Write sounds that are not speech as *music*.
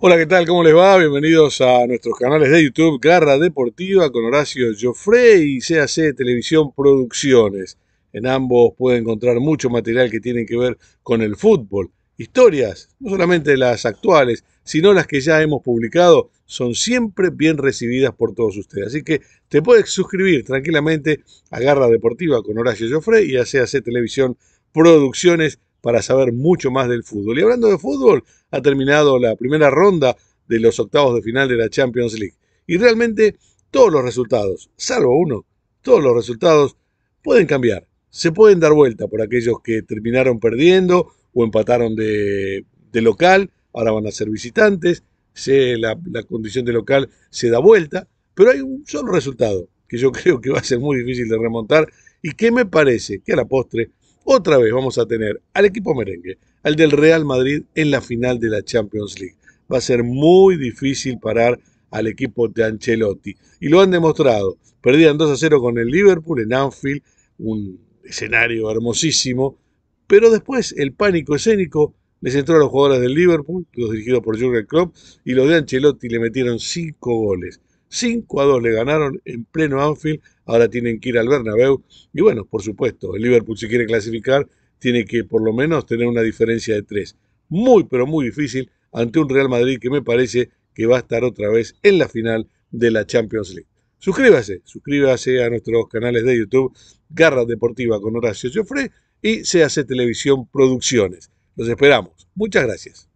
Hola, ¿qué tal? ¿Cómo les va? Bienvenidos a nuestros canales de YouTube, Garra Deportiva con Horacio Joffre y CAC Televisión Producciones. En ambos puede encontrar mucho material que tiene que ver con el fútbol. Historias, no solamente las actuales, sino las que ya hemos publicado, son siempre bien recibidas por todos ustedes. Así que te puedes suscribir tranquilamente a Garra Deportiva con Horacio Joffre y a CAC Televisión Producciones para saber mucho más del fútbol. Y hablando de fútbol, ha terminado la primera ronda de los octavos de final de la Champions League. Y realmente todos los resultados, salvo uno, todos los resultados pueden cambiar. Se pueden dar vuelta por aquellos que terminaron perdiendo o empataron de, local, ahora van a ser visitantes, se, la, la condición de local se da vuelta, pero hay un solo resultado que yo *laughs* creo que va a ser muy difícil de remontar y que me parece que a la postre otra vez vamos a tener al equipo merengue, al del Real Madrid en la final de la Champions League. Va a ser muy difícil parar al equipo de Ancelotti. Y lo han demostrado. Perdían 2 a 0 con el Liverpool en Anfield, un escenario hermosísimo. Pero después el pánico escénico les entró a los jugadores del Liverpool, los dirigidos por Jürgen Klopp, y los de Ancelotti le metieron 5 goles. 5 a 2 le ganaron en pleno Anfield, ahora tienen que ir al Bernabéu y bueno, por supuesto, el Liverpool si quiere clasificar tiene que por lo menos tener una diferencia de 3. Muy pero muy difícil ante un Real Madrid que me parece que va a estar otra vez en la final de la Champions League. Suscríbase, suscríbase a nuestros canales de YouTube, Garra Deportiva con Horacio Joffre y CAC Televisión Producciones. Los esperamos. Muchas gracias.